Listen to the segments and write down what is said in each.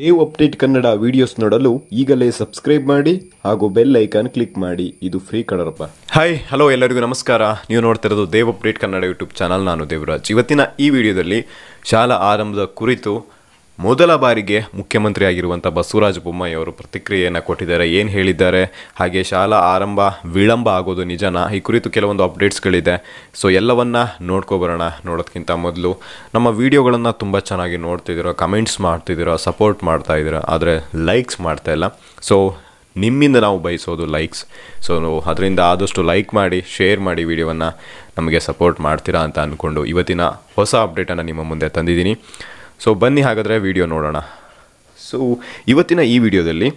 Dev update Kannada videos ನೋಡಲು ಈಗಲೇ subscribe ಮಾಡಿ ಹಾಗೂ ಬೆಲ್ ಐಕಾನ್ ಕ್ಲಿಕ್ ಮಾಡಿ ಇದು ಫ್ರೀ ಕಡರಪ್ಪ ಹಾಯ್ ಹಲೋ ಎಲ್ಲರಿಗೂ ನಮಸ್ಕಾರ ನೀವು ನೋಡ್ತಿರೋದು Dev update Kannada YouTube channel ನಾನು ದೇವರಾಜ್ ಇವತ್ತಿನ ಈ ವಿಡಿಯೋದಲ್ಲಿ ಶಾಲಾ ಆರಂಭದ ಕುರಿತು ಮೊದಲ ಬಾರಿಗೆ ಮುಖ್ಯಮಂತ್ರಿಯಾಗಿರುವಂಥ ಬಸವರಾಜ ಬೊಮ್ಮಾಯಿ ಅವರು ಪ್ರತಿಕ್ರಿಯೆಯನ್ನು ಕೊಟ್ಟಿದ್ದಾರೆ ಏನು ಹೇಳಿದ್ದಾರೆ ಹಾಗೆ ಶಾಲಾ ಆರಂಭ ವಿಳಂಬ ಆಗೋದು ನಿಜನಾ ಈ ಕುರಿತು ಕೆಲವೊಂದು ಅಪ್ಡೇಟ್ಸ್ಗಳಿದೆ ಸೊ ಎಲ್ಲವನ್ನು ನೋಡ್ಕೊಬರೋಣ ನೋಡೋದಕ್ಕಿಂತ ಮೊದಲು ನಮ್ಮ ವೀಡಿಯೋಗಳನ್ನು ತುಂಬ ಚೆನ್ನಾಗಿ ನೋಡ್ತಿದ್ದೀರೋ ಕಮೆಂಟ್ಸ್ ಮಾಡ್ತಿದ್ದೀರೋ ಸಪೋರ್ಟ್ ಮಾಡ್ತಾ ಇದ್ದೀರೋ ಆದರೆ ಲೈಕ್ಸ್ ಮಾಡ್ತಾ ಇಲ್ಲ ಸೊ ನಿಮ್ಮಿಂದ ನಾವು ಬಯಸೋದು ಲೈಕ್ಸ್ ಸೊ ಅದರಿಂದ ಆದಷ್ಟು ಲೈಕ್ ಮಾಡಿ ಶೇರ್ ಮಾಡಿ ವಿಡಿಯೋವನ್ನು ನಮಗೆ ಸಪೋರ್ಟ್ ಮಾಡ್ತೀರಾ ಅಂತ ಅಂದ್ಕೊಂಡು ಇವತ್ತಿನ ಹೊಸ ಅಪ್ಡೇಟನ್ನು ನಿಮ್ಮ ಮುಂದೆ ತಂದಿದ್ದೀನಿ ಸೊ ಬನ್ನಿ ಹಾಗಾದರೆ ವಿಡಿಯೋ ನೋಡೋಣ ಸೊ ಇವತ್ತಿನ ಈ ವಿಡಿಯೋದಲ್ಲಿ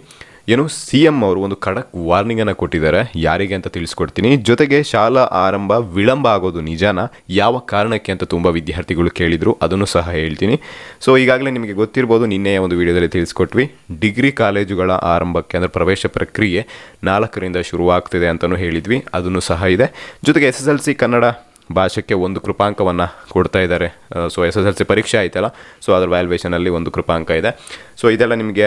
ಏನು ಸಿ ಎಂ ಅವರು ಒಂದು ಖಡಕ್ ವಾರ್ನಿಂಗನ್ನು ಕೊಟ್ಟಿದ್ದಾರೆ ಯಾರಿಗೆ ಅಂತ ತಿಳಿಸ್ಕೊಡ್ತೀನಿ ಜೊತೆಗೆ ಶಾಲಾ ಆರಂಭ ವಿಳಂಬ ಆಗೋದು ನಿಜಾನ ಯಾವ ಕಾರಣಕ್ಕೆ ಅಂತ ತುಂಬ ವಿದ್ಯಾರ್ಥಿಗಳು ಕೇಳಿದರು ಅದನ್ನು ಸಹ ಹೇಳ್ತೀನಿ ಸೊ ಈಗಾಗಲೇ ನಿಮಗೆ ಗೊತ್ತಿರ್ಬೋದು ನಿನ್ನೆ ಒಂದು ವಿಡಿಯೋದಲ್ಲಿ ತಿಳಿಸ್ಕೊಟ್ವಿ ಡಿಗ್ರಿ ಕಾಲೇಜುಗಳ ಆರಂಭಕ್ಕೆ ಅಂದರೆ ಪ್ರವೇಶ ಪ್ರಕ್ರಿಯೆ ನಾಲ್ಕರಿಂದ ಶುರುವಾಗ್ತಿದೆ ಅಂತಲೂ ಹೇಳಿದ್ವಿ ಅದನ್ನು ಸಹ ಇದೆ ಜೊತೆಗೆ S S L C Kannada ಭಾಷೆಗೆ ಒಂದು ಕೃಪಾಂಕವನ್ನು ಕೊಡ್ತಾ ಇದ್ದಾರೆ so S S L C ಪರೀಕ್ಷೆ ಆಯ್ತಲ್ಲ ಸೊ ಅದರ ವ್ಯಾಲ್ಯೂಯೇಷನಲ್ಲಿ ಒಂದು ಕೃಪಾಂಕ ಇದೆ ಸೊ ಇದೆಲ್ಲ ನಿಮಗೆ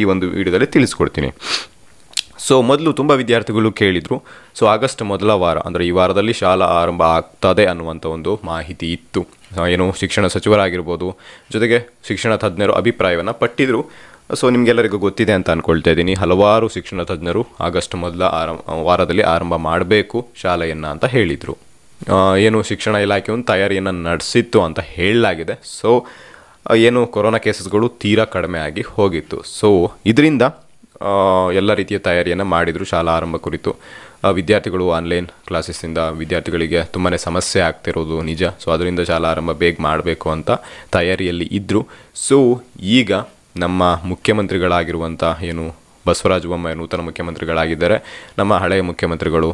ಈ ಒಂದು ವಿಡಿಯೋದಲ್ಲಿ ತಿಳಿಸ್ಕೊಡ್ತೀನಿ ಸೊ ಮೊದಲು ತುಂಬ ವಿದ್ಯಾರ್ಥಿಗಳು ಕೇಳಿದರು ಸೊ ಆಗಸ್ಟ್ ಮೊದಲ ವಾರ ಅಂದರೆ ಈ ವಾರದಲ್ಲಿ ಶಾಲಾ ಆರಂಭ ಆಗ್ತದೆ ಅನ್ನುವಂಥ ಒಂದು ಮಾಹಿತಿ ಇತ್ತು ಏನು ಶಿಕ್ಷಣ ಸಚಿವರಾಗಿರ್ಬೋದು ಜೊತೆಗೆ ಶಿಕ್ಷಣ ತಜ್ಞರು ಅಭಿಪ್ರಾಯವನ್ನು ಪಟ್ಟಿದ್ರು ಸೊ ನಿಮಗೆಲ್ಲರಿಗೂ ಗೊತ್ತಿದೆ ಅಂತ ಅಂದ್ಕೊಳ್ತಾ ಇದ್ದೀನಿ ಹಲವಾರು ಶಿಕ್ಷಣ ತಜ್ಞರು ಆಗಸ್ಟ್ ಮೊದಲ ಆರಂಭ ವಾರದಲ್ಲಿ ಆರಂಭ ಮಾಡಬೇಕು ಶಾಲೆಯನ್ನು ಅಂತ ಹೇಳಿದರು ಏನು ಶಿಕ್ಷಣ ಇಲಾಖೆ ಒಂದು ತಯಾರಿಯನ್ನು ನಡೆಸಿತ್ತು ಅಂತ ಹೇಳಲಾಗಿದೆ ಸೊ ಏನು ಕೊರೋನಾ ಕೇಸಸ್ಗಳು ತೀರಾ ಕಡಿಮೆ ಆಗಿ ಹೋಗಿತ್ತು ಸೊ ಇದರಿಂದ ಎಲ್ಲ ರೀತಿಯ ತಯಾರಿಯನ್ನು ಮಾಡಿದರು ಶಾಲಾ ಆರಂಭ ಕುರಿತು ವಿದ್ಯಾರ್ಥಿಗಳು ಆನ್ಲೈನ್ ಕ್ಲಾಸಸ್ಸಿಂದ ವಿದ್ಯಾರ್ಥಿಗಳಿಗೆ ತುಂಬಾ ಸಮಸ್ಯೆ ಆಗ್ತಿರೋದು ನಿಜ ಸೊ ಅದರಿಂದ ಶಾಲಾ ಆರಂಭ ಬೇಗ ಮಾಡಬೇಕು ಅಂತ ತಯಾರಿಯಲ್ಲಿ ಇದ್ದರು ಸೊ ಈಗ ನಮ್ಮ ಮುಖ್ಯಮಂತ್ರಿಗಳಾಗಿರುವಂಥ ಏನು ಬಸವರಾಜ ಬೊಮ್ಮಾಯಿ ನೂತನ ಮುಖ್ಯಮಂತ್ರಿಗಳಾಗಿದ್ದಾರೆ ನಮ್ಮ ಹಳೆಯ ಮುಖ್ಯಮಂತ್ರಿಗಳು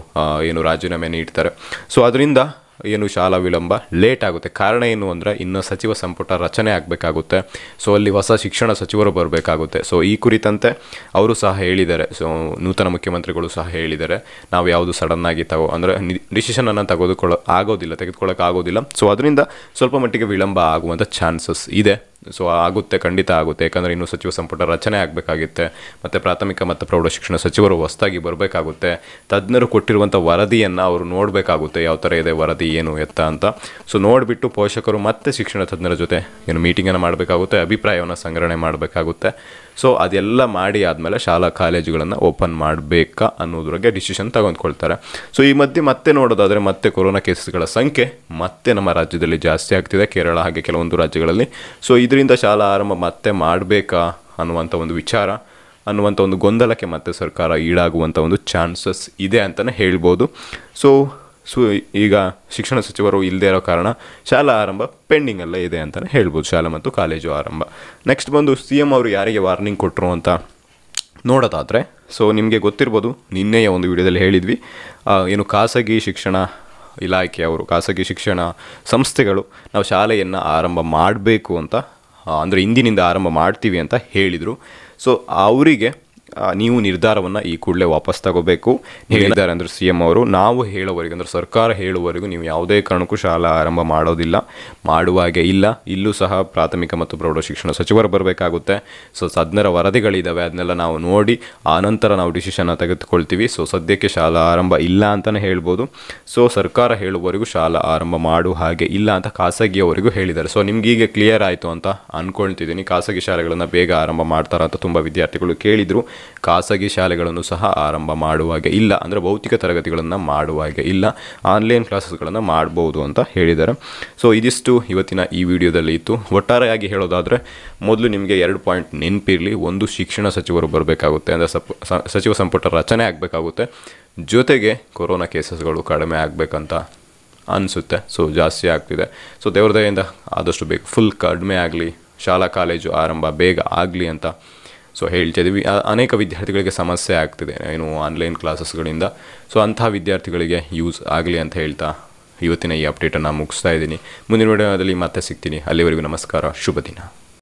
ಏನು ರಾಜೀನಾಮೆ ನೀಡ್ತಾರೆ ಸೊ ಅದರಿಂದ ಏನು ಶಾಲಾ ವಿಳಂಬ ಲೇಟ್ ಆಗುತ್ತೆ ಕಾರಣ ಏನು ಅಂದರೆ ಇನ್ನು ಸಚಿವ ಸಂಪುಟ ರಚನೆ ಆಗಬೇಕಾಗುತ್ತೆ ಸೊ ಅಲ್ಲಿ ಹೊಸ ಶಿಕ್ಷಣ ಸಚಿವರು ಬರಬೇಕಾಗುತ್ತೆ ಸೊ ಈ ಕುರಿತಂತೆ ಅವರು ಸಹ ಹೇಳಿದ್ದಾರೆ ಸೊ ನೂತನ ಮುಖ್ಯಮಂತ್ರಿಗಳು ಸಹ ಹೇಳಿದ್ದಾರೆ ನಾವು ಯಾವುದು ಸಡನ್ನಾಗಿ ತಗೋ ಅಂದರೆ ಡಿಸಿಷನನ್ನು ತೆಗೆದುಕೊಳ್ಳೋ ಆಗೋದಿಲ್ಲ ತೆಗೆದುಕೊಳ್ಳೋಕ್ಕಾಗೋದಿಲ್ಲ ಸೊ ಅದರಿಂದ ಸ್ವಲ್ಪ ಮಟ್ಟಿಗೆ ವಿಳಂಬ ಆಗುವಂಥ ಚಾನ್ಸಸ್ ಇದೆ ಸೊ ಆಗುತ್ತೆ ಖಂಡಿತ ಆಗುತ್ತೆ ಯಾಕಂದರೆ ಇನ್ನೂ ಸಚಿವ ಸಂಪುಟ ರಚನೆ ಆಗಬೇಕಾಗುತ್ತೆ ಮತ್ತು ಪ್ರಾಥಮಿಕ ಮತ್ತು ಪ್ರೌಢಶಿಕ್ಷಣ ಸಚಿವರು ಹೊಸದಾಗಿ ಬರಬೇಕಾಗುತ್ತೆ ತಜ್ಞರು ಕೊಟ್ಟಿರುವಂಥ ವರದಿಯನ್ನು ಅವರು ನೋಡಬೇಕಾಗುತ್ತೆ ಯಾವ ಥರ ಇದೆ ವರದಿ ಏನು ಎತ್ತ ಅಂತ ಸೊ ನೋಡಿಬಿಟ್ಟು ಪೋಷಕರು ಮತ್ತೆ ಶಿಕ್ಷಣ ತಜ್ಞರ ಜೊತೆ ಏನು ಮೀಟಿಂಗನ್ನು ಮಾಡಬೇಕಾಗುತ್ತೆ ಅಭಿಪ್ರಾಯವನ್ನು ಸಂಗ್ರಹಣೆ ಮಾಡಬೇಕಾಗುತ್ತೆ ಸೊ ಅದೆಲ್ಲ ಮಾಡಿ ಆದಮೇಲೆ ಶಾಲಾ ಕಾಲೇಜುಗಳನ್ನು ಓಪನ್ ಮಾಡಬೇಕಾ ಅನ್ನೋದ್ರಾಗೆ ಡಿಸಿಷನ್ ತಗೊಂಡ್ಕೊಳ್ತಾರೆ ಸೊ ಈ ಮಧ್ಯೆ ಮತ್ತೆ ನೋಡೋದಾದರೆ ಮತ್ತೆ ಕೊರೋನಾ ಕೇಸಸ್ಗಳ ಸಂಖ್ಯೆ ಮತ್ತೆ ನಮ್ಮ ರಾಜ್ಯದಲ್ಲಿ ಜಾಸ್ತಿ ಆಗ್ತಿದೆ ಕೇರಳ ಹಾಗೆ ಕೆಲವೊಂದು ರಾಜ್ಯಗಳಲ್ಲಿ ಸೊ ಇದು ಇದರಿಂದ ಶಾಲಾ ಆರಂಭ ಮತ್ತೆ ಮಾಡಬೇಕಾ ಅನ್ನುವಂಥ ಒಂದು ವಿಚಾರ ಅನ್ನುವಂಥ ಒಂದು ಗೊಂದಲಕ್ಕೆ ಮತ್ತೆ ಸರ್ಕಾರ ಈಡಾಗುವಂಥ ಒಂದು ಚಾನ್ಸಸ್ ಇದೆ ಅಂತಲೇ ಹೇಳ್ಬೋದು ಸೊ ಸು ಈಗ ಶಿಕ್ಷಣ ಸಚಿವರು ಇಲ್ಲದೇ ಇರೋ ಕಾರಣ ಶಾಲಾ ಆರಂಭ ಪೆಂಡಿಂಗಲ್ಲೇ ಇದೆ ಅಂತಲೇ ಹೇಳ್ಬೋದು ಶಾಲೆ ಮತ್ತು ಕಾಲೇಜು ಆರಂಭ ನೆಕ್ಸ್ಟ್ ಬಂದು ಸಿ ಎಮ್ ಅವರು ಯಾರಿಗೆ ವಾರ್ನಿಂಗ್ ಕೊಟ್ಟರು ಅಂತ ನೋಡೋದಾದರೆ ಸೊ ನಿಮಗೆ ಗೊತ್ತಿರ್ಬೋದು ನಿನ್ನೆಯ ಒಂದು ವಿಡಿಯೋದಲ್ಲಿ ಹೇಳಿದ್ವಿ ಏನು ಖಾಸಗಿ ಶಿಕ್ಷಣ ಇಲಾಖೆಯವರು ಖಾಸಗಿ ಶಿಕ್ಷಣ ಸಂಸ್ಥೆಗಳು ನಾವು ಶಾಲೆಯನ್ನು ಆರಂಭ ಮಾಡಬೇಕು ಅಂತ ಅಂದರೆ ಇಂದಿನಿಂದ ಆರಂಭ ಮಾಡ್ತೀವಿ ಅಂತ ಹೇಳಿದರು ಸೊ ಅವರಿಗೆ ನೀವು ನಿರ್ಧಾರವನ್ನು ಈ ಕೂಡಲೇ ವಾಪಸ್ ತಗೋಬೇಕು ಹೇಳಿದ್ದಾರೆ ಅಂದರೆ ಸಿ ಎಂ ಅವರು ನಾವು ಹೇಳೋವರೆಗೂ ಅಂದರೆ ಸರ್ಕಾರ ಹೇಳುವವರೆಗೂ ನೀವು ಯಾವುದೇ ಕಾರಣಕ್ಕೂ ಶಾಲಾ ಆರಂಭ ಮಾಡೋದಿಲ್ಲ ಮಾಡುವ ಹಾಗೆ ಇಲ್ಲ ಇಲ್ಲೂ ಸಹ ಪ್ರಾಥಮಿಕ ಮತ್ತು ಪ್ರೌಢ ಶಿಕ್ಷಣ ಸಚಿವರು ಬರಬೇಕಾಗುತ್ತೆ ಸೊ ಸದ್ನರ ವರದಿಗಳಿದ್ದಾವೆ ಅದನ್ನೆಲ್ಲ ನಾವು ನೋಡಿ ಆನಂತರ ನಾವು ಡಿಸಿಷನ್ನ ತೆಗೆದುಕೊಳ್ತೀವಿ ಸೊ ಸದ್ಯಕ್ಕೆ ಶಾಲಾ ಆರಂಭ ಇಲ್ಲ ಅಂತಲೇ ಹೇಳ್ಬೋದು ಸೊ ಸರ್ಕಾರ ಹೇಳುವವರೆಗೂ ಶಾಲಾ ಆರಂಭ ಮಾಡುವ ಹಾಗೆ ಇಲ್ಲ ಅಂತ ಖಾಸಗಿಯವರಿಗೂ ಹೇಳಿದ್ದಾರೆ ಸೊ ನಿಮ್ಗೆ ಈಗ ಕ್ಲಿಯರ್ ಆಯಿತು ಅಂತ ಅಂದ್ಕೊಳ್ತಿದ್ದೀನಿ ಖಾಸಗಿ ಶಾಲೆಗಳನ್ನು ಬೇಗ ಆರಂಭ ಮಾಡ್ತಾರೆ ಅಂತ ತುಂಬ ವಿದ್ಯಾರ್ಥಿಗಳು ಕೇಳಿದರು ಖಾಸಗಿ ಶಾಲೆಗಳನ್ನು ಸಹ ಆರಂಭ ಮಾಡುವಾಗೆ ಇಲ್ಲ ಅಂದರೆ ಭೌತಿಕ ತರಗತಿಗಳನ್ನು ಮಾಡುವಾಗೆ ಇಲ್ಲ ಆನ್ಲೈನ್ ಕ್ಲಾಸಸ್ಗಳನ್ನು ಮಾಡ್ಬೋದು ಅಂತ ಹೇಳಿದ್ದಾರೆ ಸೊ ಇದಿಷ್ಟು ಇವತ್ತಿನ ಈ ವಿಡಿಯೋದಲ್ಲಿ ಇತ್ತು ಒಟ್ಟಾರೆಯಾಗಿ ಹೇಳೋದಾದರೆ ಮೊದಲು ನಿಮಗೆ ಎರಡು ಪಾಯಿಂಟ್ ನೆನಪಿರಲಿ ಒಂದು ಶಿಕ್ಷಣ ಸಚಿವರು ಬರಬೇಕಾಗುತ್ತೆ ಅಂದರೆ ಸಪ್ ಸಚಿವ ಸಂಪುಟ ರಚನೆ ಆಗಬೇಕಾಗುತ್ತೆ ಜೊತೆಗೆ ಕೊರೋನಾ ಕೇಸಸ್ಗಳು ಕಡಿಮೆ ಆಗಬೇಕಂತ ಅನಿಸುತ್ತೆ ಸೊ ಜಾಸ್ತಿ ಆಗ್ತಿದೆ ಸೊ ದೇವ್ರದಯಿಂದ ಆದಷ್ಟು ಬೇಗ ಫುಲ್ ಕಡಿಮೆ ಆಗಲಿ ಶಾಲಾ ಕಾಲೇಜು ಆರಂಭ ಬೇಗ ಆಗಲಿ ಅಂತ ಸೊ ಹೇಳ್ತಾ ಇದ್ದೀವಿ ಅನೇಕ ವಿದ್ಯಾರ್ಥಿಗಳಿಗೆ ಸಮಸ್ಯೆ ಆಗ್ತಿದೆ ಏನು ಆನ್ಲೈನ್ ಕ್ಲಾಸಸ್ಗಳಿಂದ ಸೊ ಅಂಥ ವಿದ್ಯಾರ್ಥಿಗಳಿಗೆ ಯೂಸ್ ಆಗಲಿ ಅಂತ ಹೇಳ್ತಾ ಇವತ್ತಿನ ಈ ಅಪ್ಡೇಟನ್ನು ಮುಗಿಸ್ತಾ ಇದ್ದೀನಿ ಮುಂದಿನ ವಿಡಿಯೋದಲ್ಲಿ ಮತ್ತೆ ಸಿಗ್ತೀನಿ ಅಲ್ಲಿವರೆಗೂ ನಮಸ್ಕಾರ ಶುಭ ದಿನ